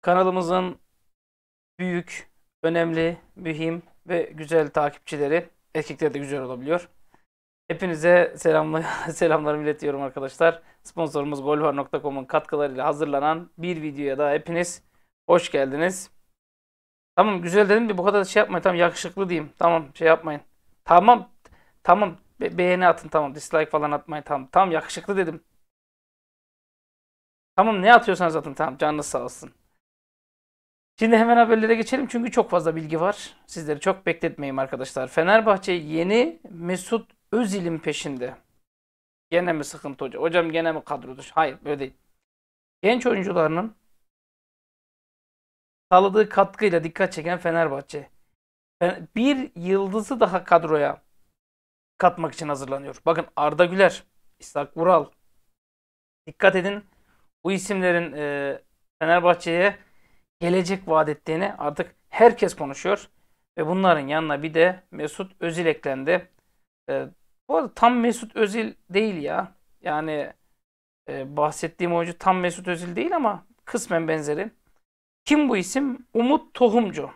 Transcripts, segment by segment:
Kanalımızın büyük, önemli, mühim ve güzel takipçileri, erkekler de güzel olabiliyor. Hepinize selamlı, selamlarımı iletiyorum arkadaşlar. Sponsorumuz golvar.com'un katkılarıyla hazırlanan bir videoya da hepiniz hoş geldiniz. Tamam güzel dedim de bu kadar şey yapmayın. Tamam yakışıklı diyeyim. Tamam şey yapmayın. Tamam tamam Be beğeni atın tamam. Dislike falan atmayın tamam. Tamam yakışıklı dedim. Tamam ne atıyorsanız atın tamam canınız sağ olsun. Şimdi hemen haberlere geçelim çünkü çok fazla bilgi var. Sizleri çok bekletmeyeyim arkadaşlar. Fenerbahçe yeni Mesut Özil'in peşinde. Gene mi sıkıntı hocam? Hocam gene mi kadro dışı? Hayır böyle değil. Genç oyuncularının sağladığı katkıyla dikkat çeken Fenerbahçe. Bir yıldızı daha kadroya katmak için hazırlanıyor. Bakın Arda Güler, İshak Vural. Dikkat edin bu isimlerin Fenerbahçe'ye gelecek vaat ettiğini artık herkes konuşuyor. Ve bunların yanına bir de Mesut Özil eklendi. E, bu arada tam Mesut Özil değil ya. Yani e, bahsettiğim oyuncu tam Mesut Özil değil ama kısmen benzeri. Kim bu isim? Umut Tohumcu.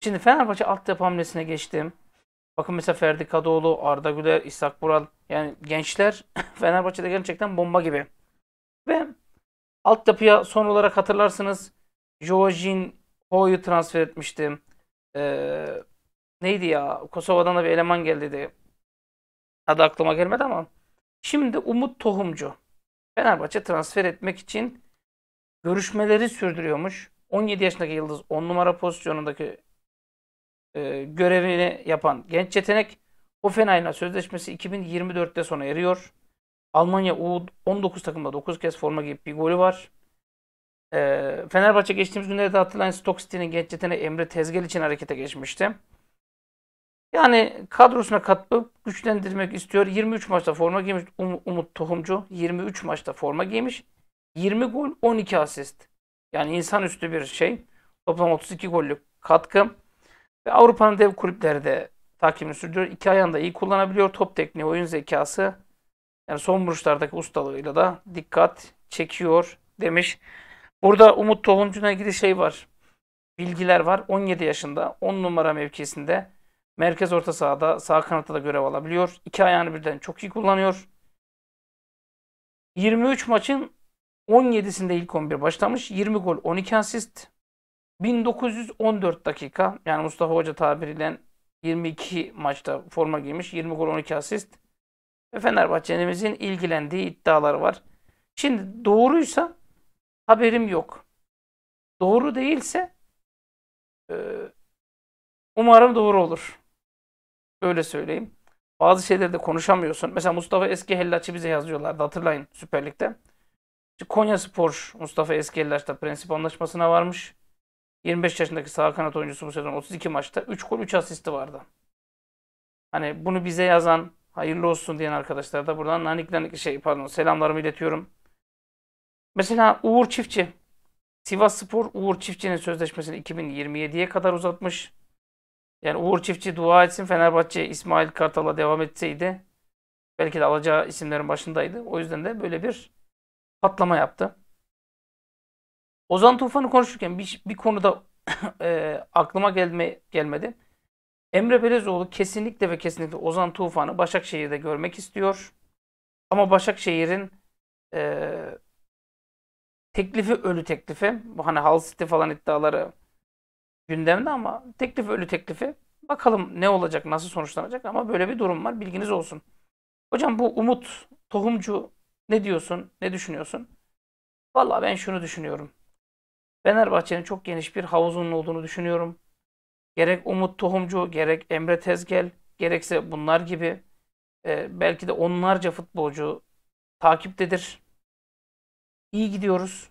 Şimdi Fenerbahçe altyapı hamlesine geçtim. Bakın mesela Ferdi Kadıoğlu, Arda Güler, İshak Bural. Yani gençler Fenerbahçe'de gerçekten bomba gibi. Ve Altyapıya son olarak hatırlarsınız. Jojin Ho'yu transfer etmiştim. Ee, neydi ya? Kosova'dan da bir eleman geldi de. Adı aklıma gelmedi ama. Şimdi Umut Tohumcu. Fenerbahçe transfer etmek için görüşmeleri sürdürüyormuş. 17 yaşındaki Yıldız 10 numara pozisyonundaki e, görevini yapan genç yetenek O Hoffenheim'la sözleşmesi 2024'te sona eriyor. Almanya U19 takımda 9 kez forma giyip bir golü var. E, Fenerbahçe geçtiğimiz günlerde hatırlayın Stock City'nin genç yeteneği Emre Tezgel için harekete geçmişti. Yani kadrosuna katılıp güçlendirmek istiyor. 23 maçta forma giymiş um, Umut Tohumcu. 23 maçta forma giymiş. 20 gol 12 asist. Yani insanüstü bir şey. Toplam 32 gollük katkı. Ve Avrupa'nın dev kulüpleri de takibini sürdürüyor. İki ayağında iyi kullanabiliyor. Top tekniği, oyun zekası yani son vuruşlardaki ustalığıyla da dikkat çekiyor demiş. Burada Umut Tohumcu'na ilgili şey var. Bilgiler var. 17 yaşında 10 numara mevkisinde merkez orta sahada sağ kanatta da görev alabiliyor. İki ayağını birden çok iyi kullanıyor. 23 maçın 17'sinde ilk 11 başlamış. 20 gol 12 asist. 1914 dakika yani Mustafa Hoca tabiriyle 22 maçta forma giymiş. 20 gol 12 asist ve Fenerbahçe'mizin ilgilendiği iddiaları var. Şimdi doğruysa haberim yok. Doğru değilse e, umarım doğru olur. Öyle söyleyeyim. Bazı şeyleri de konuşamıyorsun. Mesela Mustafa Eski Hellaç'ı bize yazıyorlardı hatırlayın Süper Lig'de. Konya Spor Mustafa Eski Hellaç'ta prensip anlaşmasına varmış. 25 yaşındaki sağ kanat oyuncusu bu sezon 32 maçta 3 gol 3 asisti vardı. Hani bunu bize yazan Hayırlı olsun diyen arkadaşlara da buradan nanik nanik şey pardon selamlarımı iletiyorum. Mesela Uğur Çiftçi. Sivas Spor Uğur Çiftçi'nin sözleşmesini 2027'ye kadar uzatmış. Yani Uğur Çiftçi dua etsin Fenerbahçe İsmail Kartal'a devam etseydi belki de alacağı isimlerin başındaydı. O yüzden de böyle bir patlama yaptı. Ozan Tufan'ı konuşurken bir, bir konuda e, aklıma gelme, gelmedi. Emre Belezoğlu kesinlikle ve kesinlikle Ozan Tufan'ı Başakşehir'de görmek istiyor. Ama Başakşehir'in e, teklifi ölü teklifi. hani hal City falan iddiaları gündemde ama teklif ölü teklifi. Bakalım ne olacak, nasıl sonuçlanacak ama böyle bir durum var. Bilginiz olsun. Hocam bu Umut Tohumcu ne diyorsun, ne düşünüyorsun? Valla ben şunu düşünüyorum. Fenerbahçe'nin çok geniş bir havuzunun olduğunu düşünüyorum gerek Umut Tohumcu, gerek Emre Tezgel, gerekse bunlar gibi e, belki de onlarca futbolcu takiptedir. İyi gidiyoruz.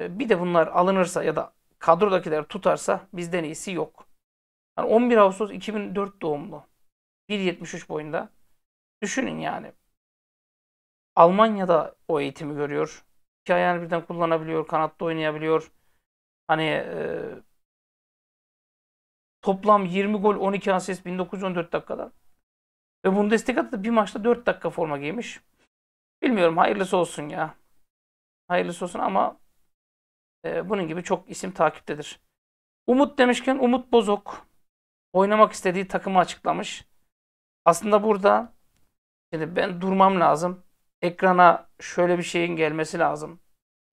E, bir de bunlar alınırsa ya da kadrodakiler tutarsa bizden iyisi yok. Yani 11 Ağustos 2004 doğumlu. 1.73 boyunda. Düşünün yani. Almanya'da o eğitimi görüyor. İki ayağını birden kullanabiliyor, kanatta oynayabiliyor. Hani e, Toplam 20 gol 12 asist 1914 dakikada. Ve Bundesliga'da da bir maçta 4 dakika forma giymiş. Bilmiyorum hayırlısı olsun ya. Hayırlısı olsun ama e, bunun gibi çok isim takiptedir. Umut demişken Umut Bozok oynamak istediği takımı açıklamış. Aslında burada şimdi ben durmam lazım. Ekrana şöyle bir şeyin gelmesi lazım.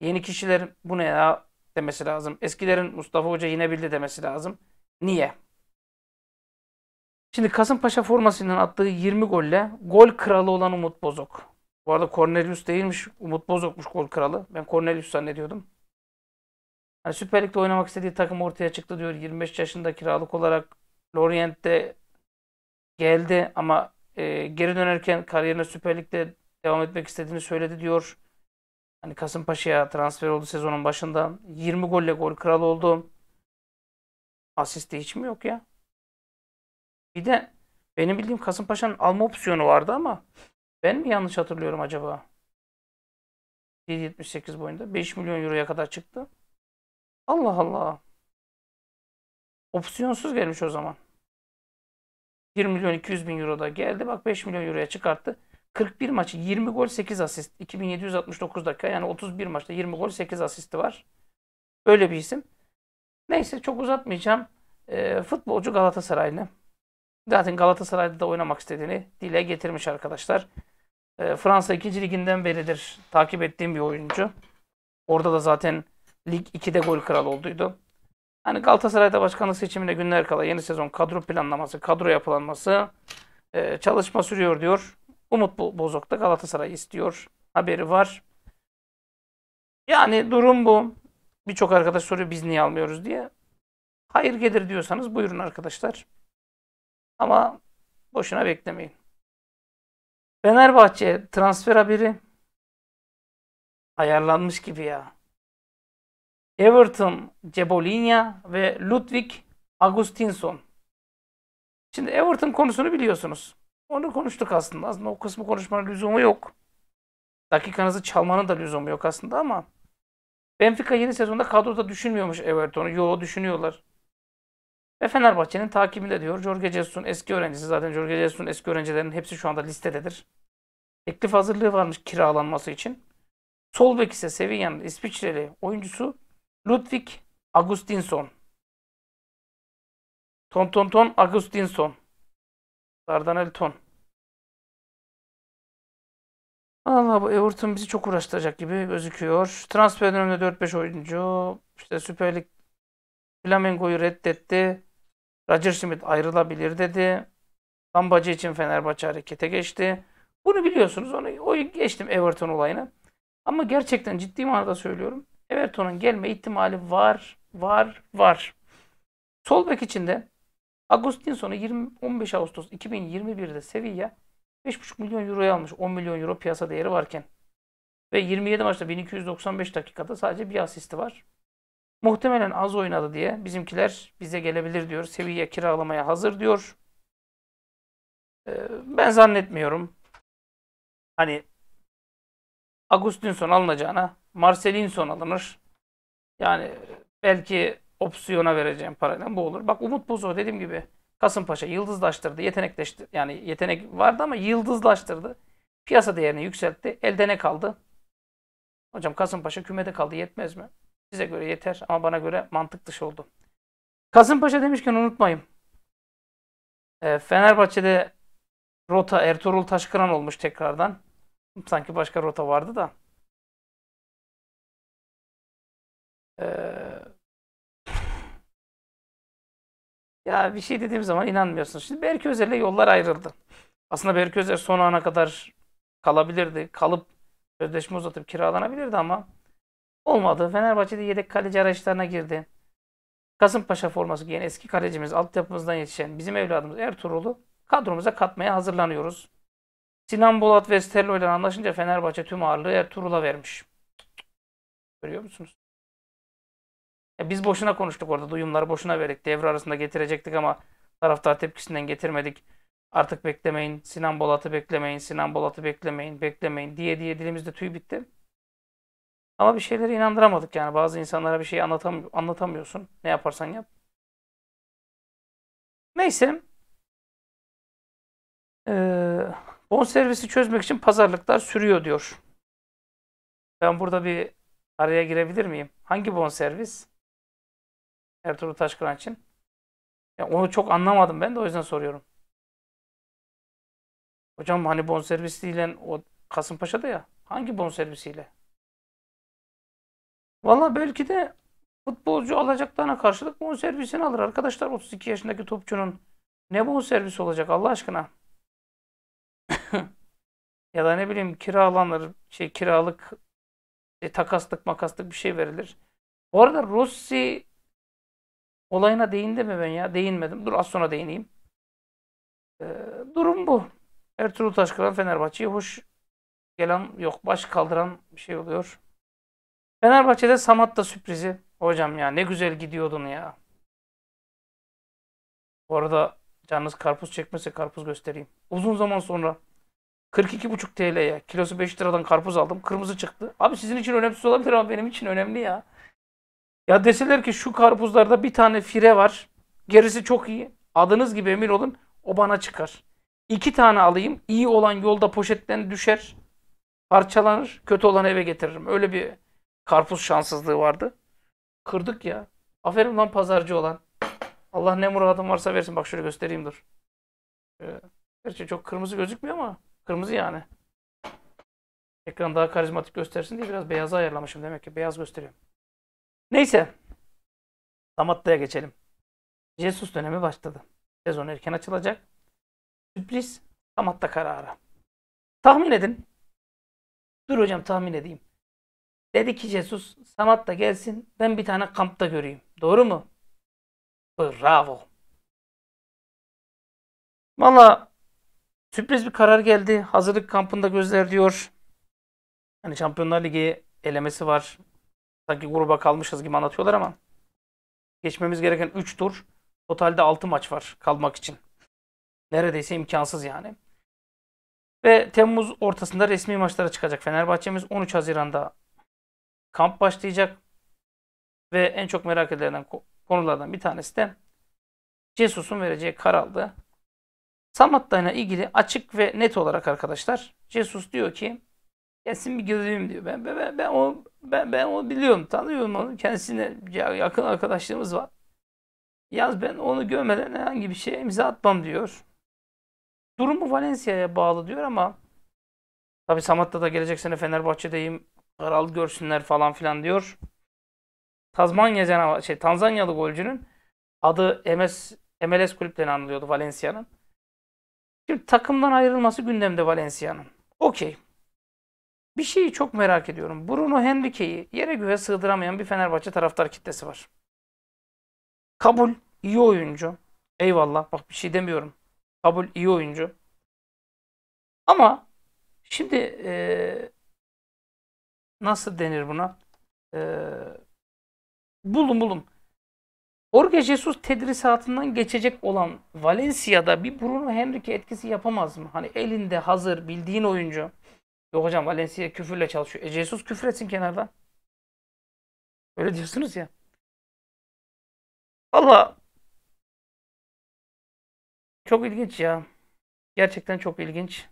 Yeni kişilerin bu ne ya demesi lazım. Eskilerin Mustafa Hoca yine bildi demesi lazım. Niye? Şimdi Kasımpaşa formasından attığı 20 golle gol kralı olan Umut Bozok. Bu arada Cornelius değilmiş. Umut Bozok'muş gol kralı. Ben Cornelius zannediyordum. Hani Süper Lig'de oynamak istediği takım ortaya çıktı diyor. 25 yaşında kiralık olarak Lorient'te geldi ama e, geri dönerken kariyerine Süper Lig'de devam etmek istediğini söyledi diyor. Hani Kasımpaşa'ya transfer oldu sezonun başında. 20 golle gol kralı oldu. Asiste hiç mi yok ya? Bir de benim bildiğim Kasımpaşa'nın alma opsiyonu vardı ama ben mi yanlış hatırlıyorum acaba? 7.78 boyunda 5 milyon euroya kadar çıktı. Allah Allah. Opsiyonsuz gelmiş o zaman. 1 milyon 200 bin euro da geldi. Bak 5 milyon euroya çıkarttı. 41 maçı 20 gol 8 asist. 2769 dakika yani 31 maçta 20 gol 8 asisti var. Böyle bir isim. Neyse çok uzatmayacağım. E, futbolcu Galatasaraylı. Zaten Galatasaray'da da oynamak istediğini dile getirmiş arkadaşlar. E, Fransa 2. liginden beridir takip ettiğim bir oyuncu. Orada da zaten Lig 2'de gol kralı olduydu. Hani Galatasaray'da başkanlık seçimine günler kala yeni sezon kadro planlaması, kadro yapılanması, e, çalışma sürüyor diyor. Umut Bozok da Galatasaray istiyor. Haberi var. Yani durum bu. Birçok arkadaş soruyor biz niye almıyoruz diye. Hayır gelir diyorsanız buyurun arkadaşlar. Ama boşuna beklemeyin. Fenerbahçe transfer haberi ayarlanmış gibi ya. Everton, Cebolinya ve Ludwig Agustinson. Şimdi Everton konusunu biliyorsunuz. Onu konuştuk aslında. Aslında o kısmı konuşmanın lüzumu yok. Dakikanızı çalmanın da lüzumu yok aslında ama Benfica yeni sezonda kadroda düşünmüyormuş Everton'u. Yo düşünüyorlar. Ve Fenerbahçe'nin takibinde diyor. Jorge Jesus'un eski öğrencisi. Zaten Jorge Jesus'un eski öğrencilerinin hepsi şu anda listededir. Teklif hazırlığı varmış kiralanması için. Sol bek ise Sevilla'nın İsviçreli oyuncusu Ludwig Agustinson. Ton ton ton Agustinson. Dardanel ton. Allah bu Everton bizi çok uğraştıracak gibi gözüküyor. Transfer döneminde 4-5 oyuncu. İşte Süper Lig Flamengo'yu reddetti. Roger Schmidt ayrılabilir dedi. Sambacı için Fenerbahçe harekete geçti. Bunu biliyorsunuz. Onu, o geçtim Everton olayına. Ama gerçekten ciddi manada söylüyorum. Everton'un gelme ihtimali var, var, var. Sol bek içinde Agustin sonu 20, 15 Ağustos 2021'de Sevilla 5,5 milyon euroya almış. 10 milyon euro piyasa değeri varken. Ve 27 maçta 1295 dakikada sadece bir asisti var. Muhtemelen az oynadı diye bizimkiler bize gelebilir diyor. Seviye kiralamaya hazır diyor. Ee, ben zannetmiyorum. Hani Agustinson alınacağına Marcelinson alınır. Yani belki opsiyona vereceğim parayla bu olur. Bak Umut Bozo dediğim gibi Kasımpaşa yıldızlaştırdı, yetenekleşti yani yetenek vardı ama yıldızlaştırdı. Piyasa değerini yükseltti. Elde ne kaldı? Hocam Kasımpaşa kümede kaldı yetmez mi? Size göre yeter ama bana göre mantık dışı oldu. Kasımpaşa demişken unutmayın. Ee, Fenerbahçe'de rota Ertuğrul Taşkıran olmuş tekrardan. Sanki başka rota vardı da. E, Ya bir şey dediğim zaman inanmıyorsun. Şimdi Berk Özer'le yollar ayrıldı. Aslında Berk Özer son ana kadar kalabilirdi. Kalıp sözleşme uzatıp kiralanabilirdi ama olmadı. Fenerbahçe'de yedek kaleci araçlarına girdi. Kasımpaşa forması giyen eski kalecimiz, altyapımızdan yetişen bizim evladımız Ertuğrul'u kadromuza katmaya hazırlanıyoruz. Sinan Bolat ve Sterlo ile anlaşınca Fenerbahçe tüm ağırlığı Ertuğrul'a vermiş. Görüyor musunuz? Ya biz boşuna konuştuk orada. Duyumları boşuna verdik. Devre arasında getirecektik ama taraftar tepkisinden getirmedik. Artık beklemeyin. Sinan Bolat'ı beklemeyin. Sinan Bolat'ı beklemeyin. Beklemeyin diye diye dilimizde tüy bitti. Ama bir şeylere inandıramadık yani. Bazı insanlara bir şey anlatam anlatamıyorsun. Ne yaparsan yap. Neyse. Ee, bon servisi çözmek için pazarlıklar sürüyor diyor. Ben burada bir araya girebilir miyim? Hangi bon servis? Ertuğrul Taşkıran için. Yani onu çok anlamadım ben de o yüzden soruyorum. Hocam hani bonservisiyle o Kasımpaşa'da ya hangi bonservisiyle? Valla belki de futbolcu alacaklarına karşılık bonservisini alır arkadaşlar 32 yaşındaki topçunun. Ne bonservisi olacak Allah aşkına? ya da ne bileyim kiralanır, şey kiralık e, takaslık makaslık bir şey verilir. Bu arada Rossi Olayına değindim mi ben ya? Değinmedim. Dur az sonra değineyim. Ee, durum bu. Ertuğrul Taşkıran Fenerbahçe'ye hoş gelen yok. Baş kaldıran bir şey oluyor. Fenerbahçe'de Samat da sürprizi. Hocam ya ne güzel gidiyordun ya. Bu arada canınız karpuz çekmese karpuz göstereyim. Uzun zaman sonra 42,5 TL'ye kilosu 5 liradan karpuz aldım. Kırmızı çıktı. Abi sizin için önemsiz olabilir ama benim için önemli ya. Ya deseler ki şu karpuzlarda bir tane fire var. Gerisi çok iyi. Adınız gibi emin olun o bana çıkar. İki tane alayım. iyi olan yolda poşetten düşer. Parçalanır. Kötü olan eve getiririm. Öyle bir karpuz şanssızlığı vardı. Kırdık ya. Aferin lan pazarcı olan. Allah ne muradın varsa versin. Bak şöyle göstereyim dur. Şöyle. Ee, gerçi çok kırmızı gözükmüyor ama kırmızı yani. Ekran daha karizmatik göstersin diye biraz beyazı ayarlamışım. Demek ki beyaz gösteriyorum. Neyse. Samatta'ya geçelim. Jesus dönemi başladı. Sezon erken açılacak. Sürpriz Samatta kararı. Tahmin edin. Dur hocam tahmin edeyim. Dedi ki Jesus Samatta gelsin ben bir tane kampta göreyim. Doğru mu? Bravo. Valla sürpriz bir karar geldi. Hazırlık kampında gözler diyor. Hani Şampiyonlar Ligi elemesi var. Sanki gruba kalmışız gibi anlatıyorlar ama geçmemiz gereken 3 tur totalde 6 maç var kalmak için. Neredeyse imkansız yani. Ve Temmuz ortasında resmi maçlara çıkacak Fenerbahçe'miz. 13 Haziran'da kamp başlayacak. Ve en çok merak edilen konulardan bir tanesi de Cesus'un vereceği kararlı. Samatta'yla ilgili açık ve net olarak arkadaşlar Cesus diyor ki gelsin bir görelim diyor. Ben ben ben o ben ben onu biliyorum, tanıyorum onu. Kendisine yakın arkadaşlığımız var. Yaz ben onu görmeden herhangi bir şeye imza atmam diyor. Durumu Valencia'ya bağlı diyor ama tabi Samat'ta da gelecek sene Fenerbahçe'deyim. Kral görsünler falan filan diyor. Tazmanya canavar, şey Tanzanyalı golcünün adı MS, MLS kulüplerini anılıyordu Valencia'nın. Şimdi takımdan ayrılması gündemde Valencia'nın. Okey. Bir şeyi çok merak ediyorum. Bruno Henrique'yi yere göğe sığdıramayan bir Fenerbahçe taraftar kitlesi var. Kabul iyi oyuncu. Eyvallah bak bir şey demiyorum. Kabul iyi oyuncu. Ama şimdi e, nasıl denir buna? E, bulun bulun. Jorge Jesus tedrisatından geçecek olan Valencia'da bir Bruno Henrique etkisi yapamaz mı? Hani elinde hazır bildiğin oyuncu. Yok hocam Valencia küfürle çalışıyor. E Jesus küfür etsin kenarda. Öyle diyorsunuz ya. Allah çok ilginç ya. Gerçekten çok ilginç.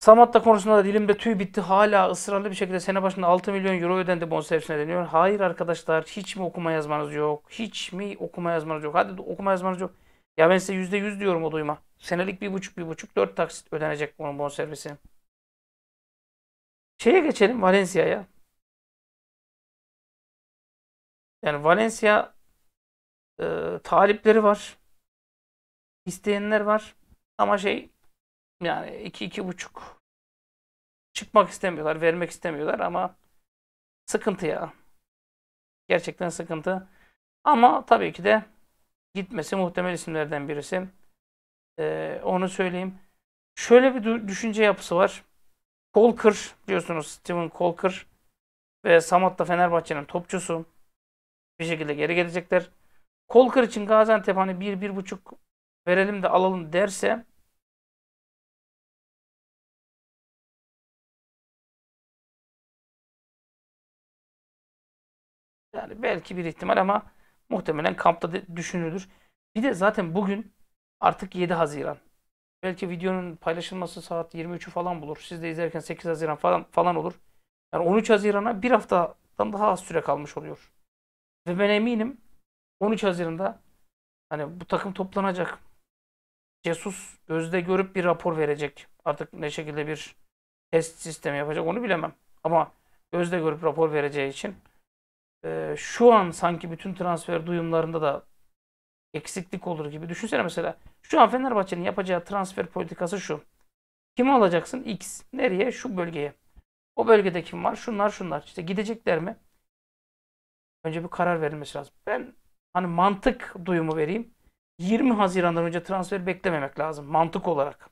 Samatta konusunda da dilimde tüy bitti. Hala ısrarlı bir şekilde sene başında 6 milyon euro ödendi bonservisine deniyor. Hayır arkadaşlar hiç mi okuma yazmanız yok? Hiç mi okuma yazmanız yok? Hadi okuma yazmanız yok. Ya ben size yüzde yüz diyorum o duyma. Senelik bir buçuk bir buçuk dört taksit ödenecek bunun bonservisinin. Şeye geçelim Valencia'ya. Yani Valencia e, talipleri var. İsteyenler var. Ama şey yani iki iki buçuk çıkmak istemiyorlar, vermek istemiyorlar ama sıkıntı ya. Gerçekten sıkıntı. Ama tabii ki de gitmesi muhtemel isimlerden birisi. Ee, onu söyleyeyim. Şöyle bir düşünce yapısı var. Kolker biliyorsunuz Steven Kolker ve Samat da Fenerbahçe'nin topçusu. Bir şekilde geri gelecekler. Kolker için Gaziantep hani 1-1,5 verelim de alalım derse yani belki bir ihtimal ama Muhtemelen kampta de düşünülür. Bir de zaten bugün artık 7 Haziran. Belki videonun paylaşılması saat 23'ü falan bulur. Siz de izlerken 8 Haziran falan falan olur. Yani 13 Haziran'a bir haftadan daha az süre kalmış oluyor. Ve ben eminim 13 Haziran'da hani bu takım toplanacak. Jesus gözde görüp bir rapor verecek. Artık ne şekilde bir test sistemi yapacak onu bilemem. Ama gözde görüp rapor vereceği için e, şu an sanki bütün transfer duyumlarında da eksiklik olur gibi. Düşünsene mesela şu an Fenerbahçe'nin yapacağı transfer politikası şu. Kimi alacaksın? X. Nereye? Şu bölgeye. O bölgede kim var? Şunlar şunlar. İşte gidecekler mi? Önce bir karar verilmesi lazım. Ben hani mantık duyumu vereyim. 20 Haziran'dan önce transfer beklememek lazım mantık olarak.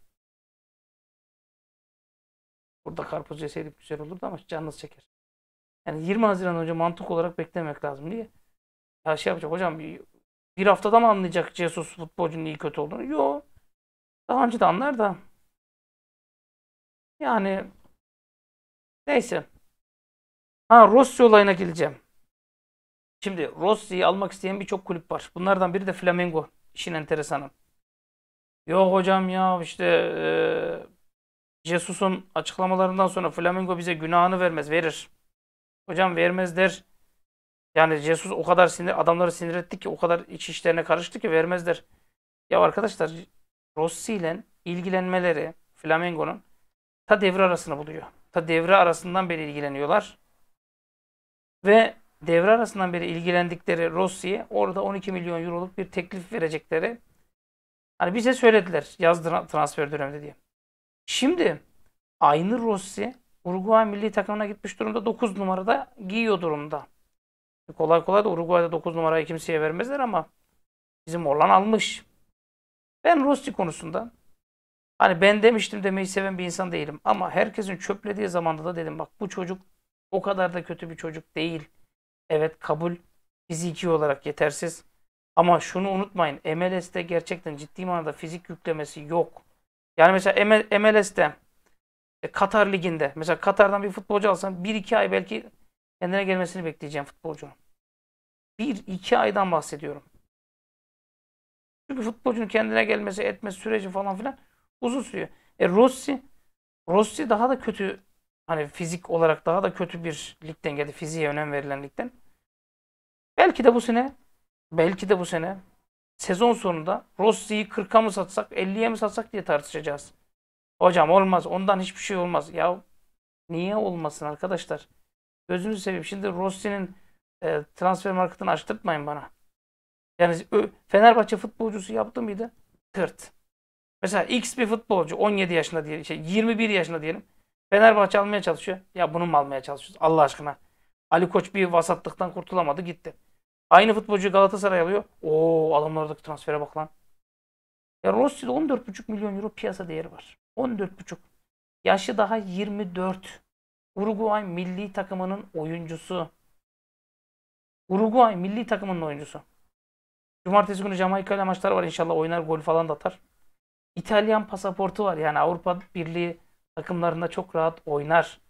Burada karpuz yeseydik güzel olurdu ama canınız çeker. Yani 20 Haziran önce mantık olarak beklemek lazım diye. Ya şey yapacak hocam bir, bir haftada mı anlayacak Jesus futbolcunun iyi kötü olduğunu? Yok. Daha önce de anlar da. Yani neyse. Ha Rossi olayına geleceğim. Şimdi Rossi'yi almak isteyen birçok kulüp var. Bunlardan biri de Flamengo. İşin enteresanı. Yok hocam ya işte e, Jesus'un açıklamalarından sonra Flamengo bize günahını vermez. Verir. Hocam der, Yani Jesus o kadar sinir, adamları sinir etti ki o kadar iç işlerine karıştı ki vermez der. Ya arkadaşlar Rossi ile ilgilenmeleri Flamengo'nun ta devre arasını buluyor. Ta devre arasından beri ilgileniyorlar. Ve devre arasından beri ilgilendikleri Rossi'ye orada 12 milyon euroluk bir teklif verecekleri hani bize söylediler yaz transfer döneminde diye. Şimdi aynı Rossi Uruguay milli takımına gitmiş durumda 9 numarada giyiyor durumda. Kolay kolay da Uruguay'da 9 numarayı kimseye vermezler ama bizim olan almış. Ben Rossi konusunda hani ben demiştim demeyi seven bir insan değilim ama herkesin çöplediği zamanda da dedim bak bu çocuk o kadar da kötü bir çocuk değil. Evet kabul fiziki olarak yetersiz. Ama şunu unutmayın MLS'de gerçekten ciddi manada fizik yüklemesi yok. Yani mesela MLS'de e, Katar liginde. Mesela Katar'dan bir futbolcu alsan 1-2 ay belki kendine gelmesini bekleyeceğim futbolcunun. 1-2 aydan bahsediyorum. Çünkü futbolcunun kendine gelmesi, etmesi süreci falan filan uzun sürüyor. E Rossi Rossi daha da kötü hani fizik olarak daha da kötü bir ligden geldi. Fiziğe önem verilen ligden. Belki de bu sene belki de bu sene sezon sonunda Rossi'yi 40'a mı satsak 50'ye mi satsak diye tartışacağız. Hocam olmaz. Ondan hiçbir şey olmaz. Ya niye olmasın arkadaşlar? Gözünü seveyim. Şimdi Rossi'nin e, transfer marketini açtırtmayın bana. Yani Fenerbahçe futbolcusu yaptı mıydı? Kırt. Mesela X bir futbolcu 17 yaşında diyelim, şey 21 yaşında diyelim. Fenerbahçe almaya çalışıyor. Ya bunu mu almaya çalışıyoruz Allah aşkına? Ali Koç bir vasatlıktan kurtulamadı gitti. Aynı futbolcu Galatasaray alıyor. Oo adamlardaki transfere bak lan. Ya Rossi'de 14,5 milyon euro piyasa değeri var. 14,5. Yaşı daha 24. Uruguay milli takımının oyuncusu. Uruguay milli takımının oyuncusu. Cumartesi günü Jamaika ile maçlar var inşallah oynar gol falan da atar. İtalyan pasaportu var yani Avrupa Birliği takımlarında çok rahat oynar.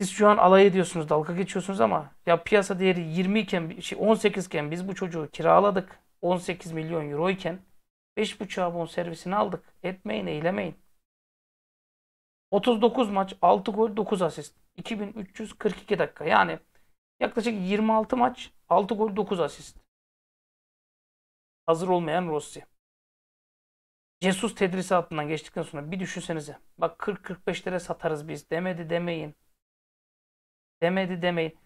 Siz şu an alay ediyorsunuz, dalga geçiyorsunuz ama ya piyasa değeri 20 iken, şey 18 iken biz bu çocuğu kiraladık. 18 milyon euro iken Beş 5.5'a bon servisini aldık. Etmeyin eylemeyin. 39 maç 6 gol 9 asist. 2342 dakika. Yani yaklaşık 26 maç 6 gol 9 asist. Hazır olmayan Rossi. Jesus tedrisi altından geçtikten sonra bir düşünsenize. Bak 40-45'lere 45 satarız biz. Demedi demeyin. Demedi demeyin.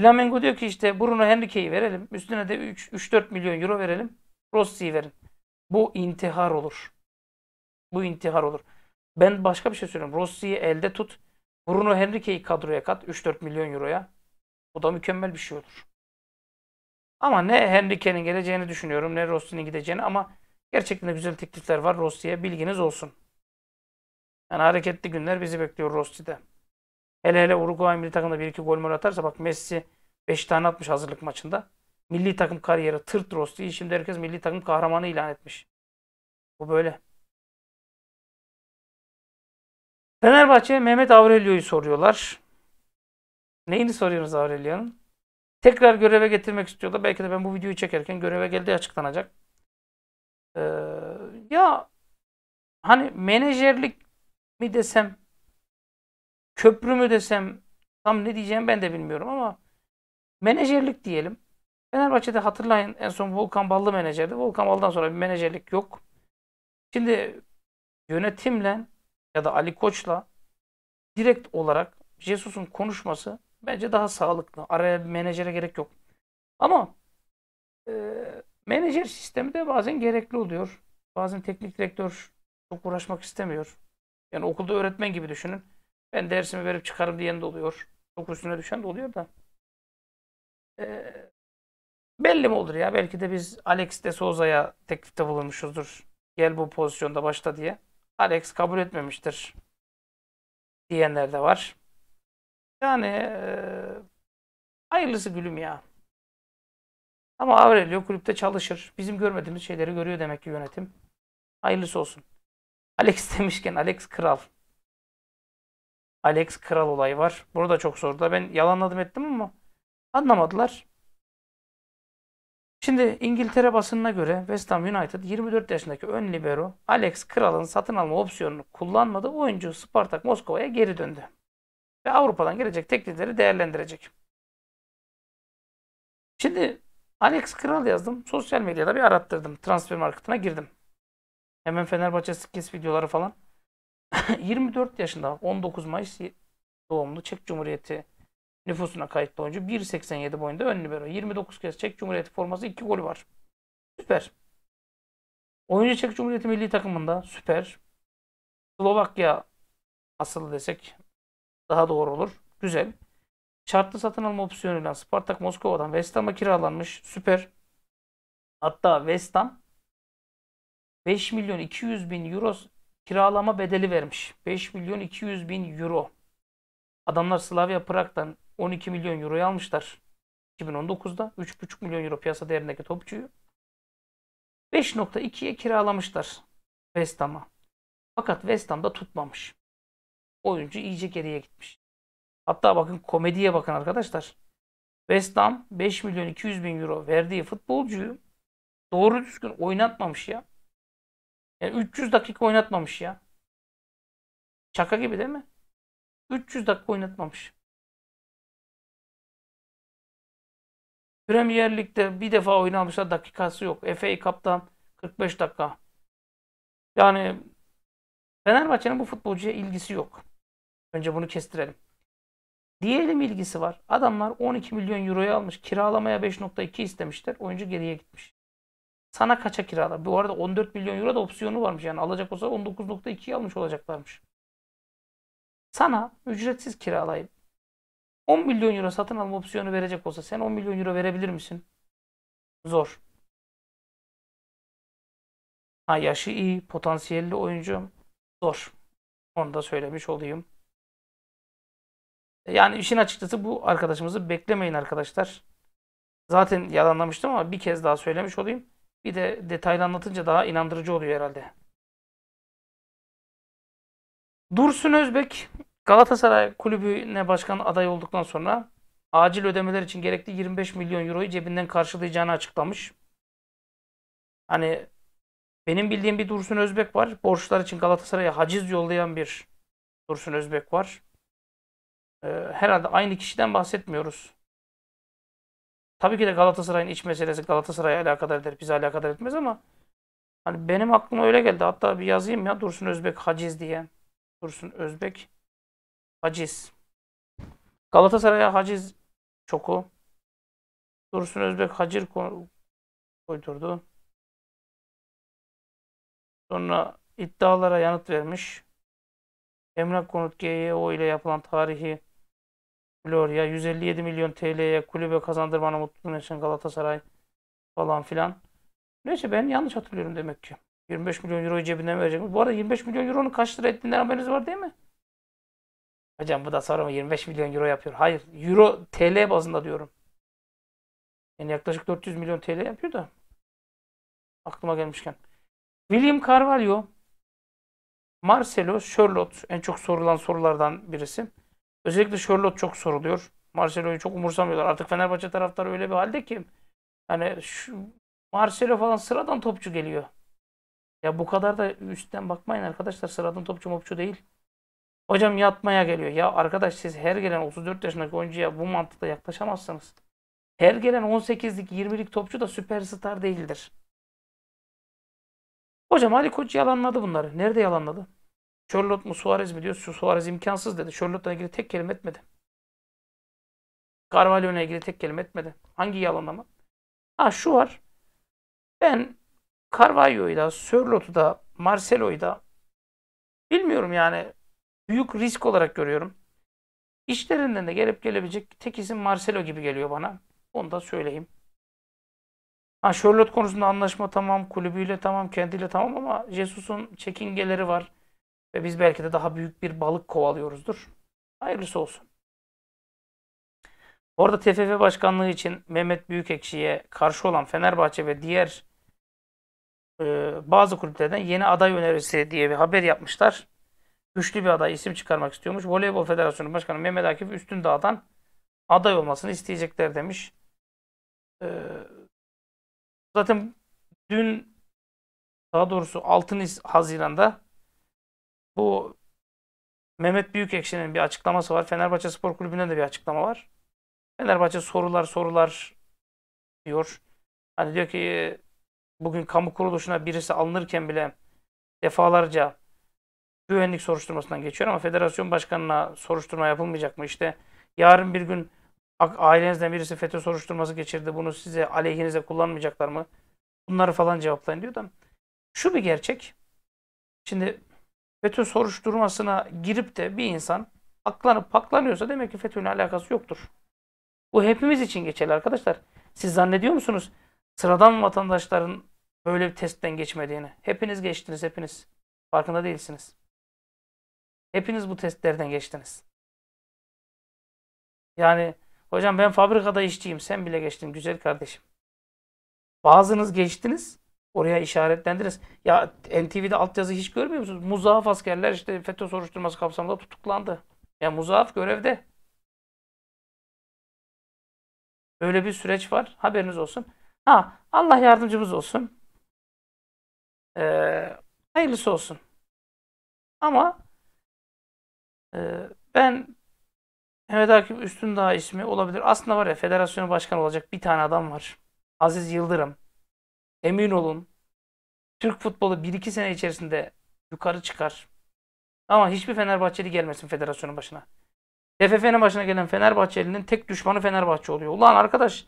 Flamengo diyor ki işte Bruno Henrique'yi verelim. Üstüne de 3-4 milyon euro verelim. Rossi'yi verin. Bu intihar olur. Bu intihar olur. Ben başka bir şey söylüyorum. Rossi'yi elde tut. Bruno Henrique'yi kadroya kat. 3-4 milyon euroya. O da mükemmel bir şey olur. Ama ne Henrique'nin geleceğini düşünüyorum ne Rossi'nin gideceğini ama gerçekten de güzel teklifler var Rossi'ye. Bilginiz olsun. Yani hareketli günler bizi bekliyor Rossi'de. Hele hele Uruguay milli takımda 1-2 gol mol atarsa bak Messi 5 tane atmış hazırlık maçında. Milli takım kariyeri tırt rost değil. Şimdi herkes milli takım kahramanı ilan etmiş. Bu böyle. Fenerbahçe Mehmet Aurelio'yu soruyorlar. Neyini soruyorsunuz Aurelio'nun? Tekrar göreve getirmek istiyorlar. Belki de ben bu videoyu çekerken göreve geldiği açıklanacak. Ee, ya hani menajerlik mi desem köprü mü desem tam ne diyeceğim ben de bilmiyorum ama menajerlik diyelim. Fenerbahçe'de hatırlayın en son Volkan Ballı menajerdi. Volkan Ballı'dan sonra bir menajerlik yok. Şimdi yönetimle ya da Ali Koç'la direkt olarak Jesus'un konuşması bence daha sağlıklı. Araya bir menajere gerek yok. Ama e, menajer sistemi de bazen gerekli oluyor. Bazen teknik direktör çok uğraşmak istemiyor. Yani okulda öğretmen gibi düşünün. Ben dersimi verip çıkarım diyen de oluyor. Çok üstüne düşen de oluyor da. E, Belli mi olur ya? Belki de biz Alex de Souza'ya teklifte bulunmuşuzdur. Gel bu pozisyonda başla diye. Alex kabul etmemiştir diyenler de var. Yani e, hayırlısı gülüm ya. Ama Aurelio kulüpte çalışır. Bizim görmediğimiz şeyleri görüyor demek ki yönetim. Hayırlısı olsun. Alex demişken Alex Kral. Alex Kral olayı var. Bunu da çok sordu. Ben yalanladım ettim ama anlamadılar. Şimdi İngiltere basınına göre West Ham United 24 yaşındaki ön libero Alex Kral'ın satın alma opsiyonunu kullanmadı. Oyuncu Spartak Moskova'ya geri döndü. Ve Avrupa'dan gelecek teklifleri değerlendirecek. Şimdi Alex Kral yazdım. Sosyal medyada bir arattırdım. Transfer marketine girdim. Hemen Fenerbahçe skes videoları falan. 24 yaşında 19 Mayıs doğumlu Çek Cumhuriyeti nüfusuna kayıtlı oyuncu. 1.87 boyunda ön libero. 29 kez Çek Cumhuriyeti forması 2 golü var. Süper. Oyuncu Çek Cumhuriyeti milli takımında süper. Slovakya asıl desek daha doğru olur. Güzel. Şartlı satın alma opsiyonuyla Spartak Moskova'dan West Ham'a kiralanmış. Süper. Hatta West Ham 5 milyon 200 bin euro kiralama bedeli vermiş. 5 milyon 200 bin euro. Adamlar Slavia Prag'dan 12 milyon euro'yu almışlar. 2019'da 3,5 milyon euro piyasa değerindeki topçuyu 5.2'ye kiralamışlar West Ham'a. Fakat West Ham'da tutmamış. Oyuncu iyice geriye gitmiş. Hatta bakın komediye bakın arkadaşlar. West Ham 5 milyon 200 bin euro verdiği futbolcuyu doğru düzgün oynatmamış ya. Yani 300 dakika oynatmamış ya. Şaka gibi değil mi? 300 dakika oynatmamış. Premier Lig'de bir defa oynamışsa dakikası yok. FA Cup'tan 45 dakika. Yani Fenerbahçe'nin bu futbolcuya ilgisi yok. Önce bunu kestirelim. Diyelim ilgisi var. Adamlar 12 milyon euroya almış. Kiralamaya 5.2 istemişler. Oyuncu geriye gitmiş. Sana kaça kiralar? Bu arada 14 milyon euro da opsiyonu varmış. Yani alacak olsa 19.2'yi almış olacaklarmış. Sana ücretsiz kiralayıp 10 milyon euro satın alma opsiyonu verecek olsa sen 10 milyon euro verebilir misin? Zor. Ha yaşı iyi, potansiyelli oyuncu. Zor. Onu da söylemiş olayım. E, yani işin açıkçası bu arkadaşımızı beklemeyin arkadaşlar. Zaten yalanlamıştım ama bir kez daha söylemiş olayım. Bir de detaylı anlatınca daha inandırıcı oluyor herhalde. Dursun Özbek Galatasaray kulübüne başkan aday olduktan sonra acil ödemeler için gerekli 25 milyon euroyu cebinden karşılayacağını açıklamış. Hani benim bildiğim bir Dursun Özbek var. Borçlar için Galatasaray'a haciz yollayan bir Dursun Özbek var. Ee, herhalde aynı kişiden bahsetmiyoruz. Tabii ki de Galatasaray'ın iç meselesi Galatasaray'a alakadar eder, bize alakadar etmez ama hani benim aklıma öyle geldi. Hatta bir yazayım ya Dursun Özbek haciz diye. Dursun Özbek Haciz. Galatasaray'a haciz çoku. Dursun Özbek hacir koydurdu. Sonra iddialara yanıt vermiş. Emlak Konut GYO ile yapılan tarihi Gloria 157 milyon TL'ye kulübe kazandırmanın mutluluğunu için Galatasaray falan filan. Neyse ben yanlış hatırlıyorum demek ki. 25 milyon euroyu cebinden verecek. Bu arada 25 milyon euronun kaç lira ettiğinden haberiniz var değil mi? Hocam bu da sonra mı 25 milyon euro yapıyor? Hayır. Euro TL bazında diyorum. Yani yaklaşık 400 milyon TL yapıyor da. Aklıma gelmişken. William Carvalho, Marcelo, Charlotte en çok sorulan sorulardan birisi. Özellikle Charlotte çok soruluyor. Marcelo'yu çok umursamıyorlar. Artık Fenerbahçe taraftarı öyle bir halde ki hani şu Marcelo falan sıradan topçu geliyor. Ya bu kadar da üstten bakmayın arkadaşlar. Sıradan topçu mopçu değil. Hocam yatmaya geliyor. Ya arkadaş siz her gelen 34 yaşındaki oyuncuya bu mantıkla yaklaşamazsınız. Her gelen 18'lik 20'lik topçu da süperstar değildir. Hocam Ali Koç yalanladı bunları. Nerede yalanladı? Charlotte mu Suarez mi diyor. Suarez imkansız dedi. Charlotte'la ilgili tek kelime etmedi. Carvalho'yla ilgili tek kelime etmedi. Hangi yalanlama? Ha şu var. Ben Carvalho'yu da, Sörlot'u da, Marcelo'yu da bilmiyorum yani büyük risk olarak görüyorum. İşlerinden de gelip gelebilecek tek isim Marcelo gibi geliyor bana. Onu da söyleyeyim. Ha, Charlotte konusunda anlaşma tamam, kulübüyle tamam, kendiyle tamam ama Jesus'un çekingeleri var. Ve biz belki de daha büyük bir balık kovalıyoruzdur. Hayırlısı olsun. Orada TFF başkanlığı için Mehmet Büyükekşi'ye karşı olan Fenerbahçe ve diğer e, bazı kulüplerden yeni aday önerisi diye bir haber yapmışlar güçlü bir aday isim çıkarmak istiyormuş. Voleybol Federasyonu Başkanı Mehmet Akif Üstündağ'dan aday olmasını isteyecekler demiş. Ee, zaten dün daha doğrusu 6 Haziran'da bu Mehmet Büyükekşi'nin bir açıklaması var. Fenerbahçe Spor Kulübü'nden de bir açıklama var. Fenerbahçe sorular sorular diyor. Hani diyor ki bugün kamu kuruluşuna birisi alınırken bile defalarca güvenlik soruşturmasından geçiyor ama federasyon başkanına soruşturma yapılmayacak mı? İşte yarın bir gün ailenizden birisi FETÖ soruşturması geçirdi. Bunu size aleyhinize kullanmayacaklar mı? Bunları falan cevaplayın diyor da. Şu bir gerçek. Şimdi FETÖ soruşturmasına girip de bir insan aklanıp paklanıyorsa demek ki FETÖ'yle alakası yoktur. Bu hepimiz için geçerli arkadaşlar. Siz zannediyor musunuz sıradan vatandaşların böyle bir testten geçmediğini? Hepiniz geçtiniz hepiniz. Farkında değilsiniz. Hepiniz bu testlerden geçtiniz. Yani hocam ben fabrikada işçiyim sen bile geçtin güzel kardeşim. Bazınız geçtiniz oraya işaretlendiniz. Ya NTV'de altyazı hiç görmüyor musunuz? Muzaaf askerler işte FETÖ soruşturması kapsamında tutuklandı. Ya yani muzaaf görevde. Böyle bir süreç var. Haberiniz olsun. Ha Allah yardımcımız olsun. Ee, hayırlısı olsun. Ama ee, ben Mehmet Akif daha ismi olabilir. Aslında var ya federasyon başkanı olacak bir tane adam var. Aziz Yıldırım. Emin olun Türk futbolu 1-2 sene içerisinde yukarı çıkar. Ama hiçbir Fenerbahçeli gelmesin federasyonun başına. TFF'nin başına gelen Fenerbahçeli'nin tek düşmanı Fenerbahçe oluyor. Ulan arkadaş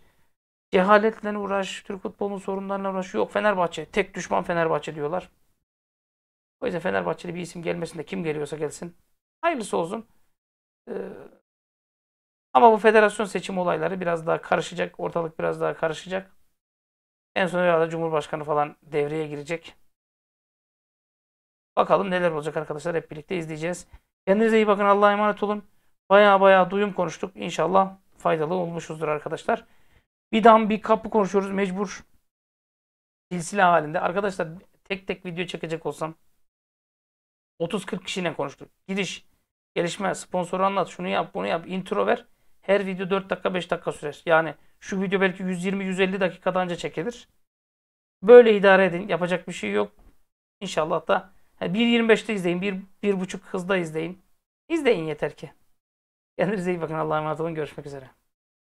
cehaletle uğraş, Türk futbolunun sorunlarına uğraş. Yok Fenerbahçe, tek düşman Fenerbahçe diyorlar. O yüzden Fenerbahçeli bir isim gelmesin de kim geliyorsa gelsin. Hayırlısı olsun. Ee, ama bu federasyon seçim olayları biraz daha karışacak. Ortalık biraz daha karışacak. En son herhalde Cumhurbaşkanı falan devreye girecek. Bakalım neler olacak arkadaşlar. Hep birlikte izleyeceğiz. Kendinize iyi bakın. Allah'a emanet olun. Baya baya duyum konuştuk. İnşallah faydalı olmuşuzdur arkadaşlar. Bir dam bir kapı konuşuyoruz. Mecbur. Silsile halinde. Arkadaşlar tek tek video çekecek olsam 30-40 kişiyle konuştuk. Gidiş, gelişme, sponsoru anlat, şunu yap, bunu yap, intro ver. Her video 4 dakika 5 dakika sürer. Yani şu video belki 120-150 dakikadan önce çekilir. Böyle idare edin. Yapacak bir şey yok. İnşallah da yani 1.25'te izleyin. 1, 1.5 hızda izleyin. İzleyin yeter ki. Kendinize iyi bakın. Allah'a emanet olun. Görüşmek üzere.